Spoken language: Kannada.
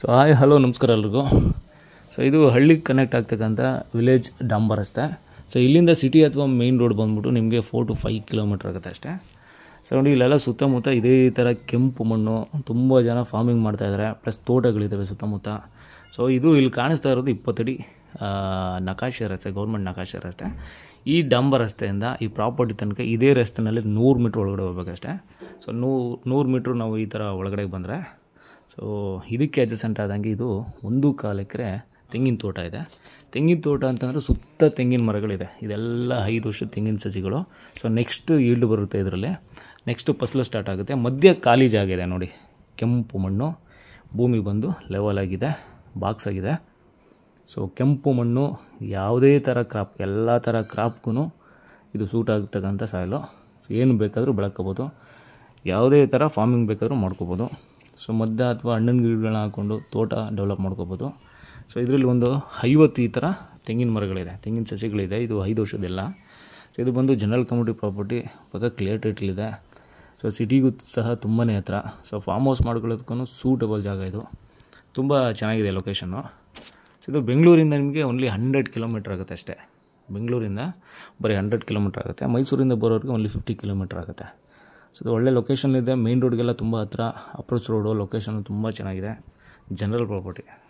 ಸೊ ಹಾಯ್ ಹಲೋ ನಮಸ್ಕಾರ ಎಲ್ರಿಗೂ ಸೊ ಇದು ಹಳ್ಳಿಗೆ ಕನೆಕ್ಟ್ ಆಗ್ತಕ್ಕಂಥ ವಿಲೇಜ್ ಡಾಂಬರ್ ರಸ್ತೆ ಸೊ ಇಲ್ಲಿಂದ ಸಿಟಿ ಅಥವಾ ಮೇನ್ ರೋಡ್ ಬಂದ್ಬಿಟ್ಟು ನಿಮಗೆ ಫೋರ್ ಟು ಫೈವ್ ಕಿಲೋಮೀಟ್ರ್ ಆಗುತ್ತೆ ಅಷ್ಟೇ ಸೊ ನೋಡಿ ಇಲ್ಲೆಲ್ಲ ಸುತ್ತಮುತ್ತ ಇದೇ ಥರ ಕೆಂಪು ಮಣ್ಣು ತುಂಬ ಜನ ಫಾರ್ಮಿಂಗ್ ಮಾಡ್ತಾಯಿದ್ದಾರೆ ಪ್ಲಸ್ ತೋಟಗಳಿದ್ದಾವೆ ಸುತ್ತಮುತ್ತ ಸೊ ಇದು ಇಲ್ಲಿ ಕಾಣಿಸ್ತಾ ಇರೋದು ಇಪ್ಪತ್ತಡಿ ನಕಾಶೆ ರಸ್ತೆ ಗೌರ್ಮೆಂಟ್ ನಕಾಶೆ ರಸ್ತೆ ಈ ಡಾಂಬರ್ ರಸ್ತೆಯಿಂದ ಈ ಪ್ರಾಪರ್ಟಿ ತನಕ ಇದೇ ರಸ್ತೆನಲ್ಲಿ ನೂರು ಮೀಟ್ರ್ ಒಳಗಡೆ ಹೋಗ್ಬೇಕಷ್ಟೇ ಸೊ ನೂರು ನೂರು ಮೀಟ್ರ್ ನಾವು ಈ ಥರ ಒಳಗಡೆ ಬಂದರೆ ಸೊ ಇದಕ್ಕೆ ಅಜಸೆಂಟ್ ಆದಂಗೆ ಇದು ಒಂದು ಕಾಲು ಎಕರೆ ತೆಂಗಿನ ತೋಟ ಇದೆ ತೆಂಗಿನ ತೋಟ ಅಂತಂದರೆ ಸುತ್ತ ತೆಂಗಿನ ಮರಗಳಿದೆ ಇದೆಲ್ಲ ಐದು ವರ್ಷದ ತೆಂಗಿನ ಸಸಿಗಳು ಸೊ ನೆಕ್ಸ್ಟ್ ಈಲ್ಡ್ ಬರುತ್ತೆ ಇದರಲ್ಲಿ ನೆಕ್ಸ್ಟು ಫಸಲು ಸ್ಟಾರ್ಟ್ ಆಗುತ್ತೆ ಮಧ್ಯ ಖಾಲಿ ಜಾಗ ಇದೆ ನೋಡಿ ಕೆಂಪು ಮಣ್ಣು ಭೂಮಿ ಬಂದು ಲೆವೆಲ್ ಆಗಿದೆ ಬಾಕ್ಸ್ ಆಗಿದೆ ಸೊ ಕೆಂಪು ಮಣ್ಣು ಯಾವುದೇ ಥರ ಕ್ರಾಪ್ ಎಲ್ಲ ಥರ ಕ್ರಾಪ್ಗೂ ಇದು ಸೂಟ್ ಆಗ್ತಕ್ಕಂಥ ಸಾಯಲು ಏನು ಬೇಕಾದರೂ ಬೆಳಕೋಬೋದು ಯಾವುದೇ ಥರ ಫಾರ್ಮಿಂಗ್ ಬೇಕಾದರೂ ಮಾಡ್ಕೋಬೋದು ಸೊ ಮದ್ದ ಅಥವಾ ಹಣ್ಣಿನ ಗಿಡಗಳನ್ನ ಹಾಕ್ಕೊಂಡು ತೋಟ ಡೆವಲಪ್ ಮಾಡ್ಕೋಬೋದು ಸೊ ಇದರಲ್ಲಿ ಒಂದು ಐವತ್ತು ಈ ಥರ ತೆಂಗಿನ ಮರಗಳಿದೆ ತೆಂಗಿನ ಸಸಿಗಳಿದೆ ಇದು ಐದು ವರ್ಷದೆಲ್ಲ ಸೊ ಇದು ಬಂದು ಜನರಲ್ ಕಮ್ಯುನಿಟಿ ಪ್ರಾಪರ್ಟಿ ಪಕ್ಕ ಕ್ಲಿಯರ್ ಟೈಟ್ಲಿದೆ ಸೊ ಸಿಟಿಗೂ ಸಹ ತುಂಬಾ ಹತ್ರ ಸೊ ಫಾರ್ಮ್ ಹೌಸ್ ಮಾಡ್ಕೊಳ್ಳೋದಕ್ಕೂ ಸೂಟಬಲ್ ಜಾಗ ಇದು ತುಂಬ ಚೆನ್ನಾಗಿದೆ ಲೊಕೇಶನ್ನು ಸೊ ಇದು ಬೆಂಗಳೂರಿಂದ ನಿಮಗೆ ಓನ್ಲಿ ಹಂಡ್ರೆಡ್ ಕಿಲೋಮೀಟ್ರ್ ಆಗುತ್ತೆ ಅಷ್ಟೇ ಬೆಂಗಳೂರಿಂದ ಬರೀ ಹಂಡ್ರೆಡ್ ಕಿಲೋಮೀಟ್ರ್ ಆಗುತ್ತೆ ಮೈಸೂರಿಂದ ಬರೋರಿಗೆ ಓನ್ಲಿ ಫಿಫ್ಟಿ ಕಿಲೋಮೀಟ್ರ್ ಆಗುತ್ತೆ ಸೊ ಅದು ಒಳ್ಳೆ ಲೊಕೇಶನ್ ಇದೆ ಮೇನ್ ರೋಡ್ಗೆಲ್ಲ ತುಂಬ ಹತ್ರ ಅಪ್ರೋಚ್ ರೋಡು ಲೊಕೇಶನ್ ತುಂಬ ಚೆನ್ನಾಗಿದೆ ಜನರಲ್ ಪ್ರಾಪರ್ಟಿ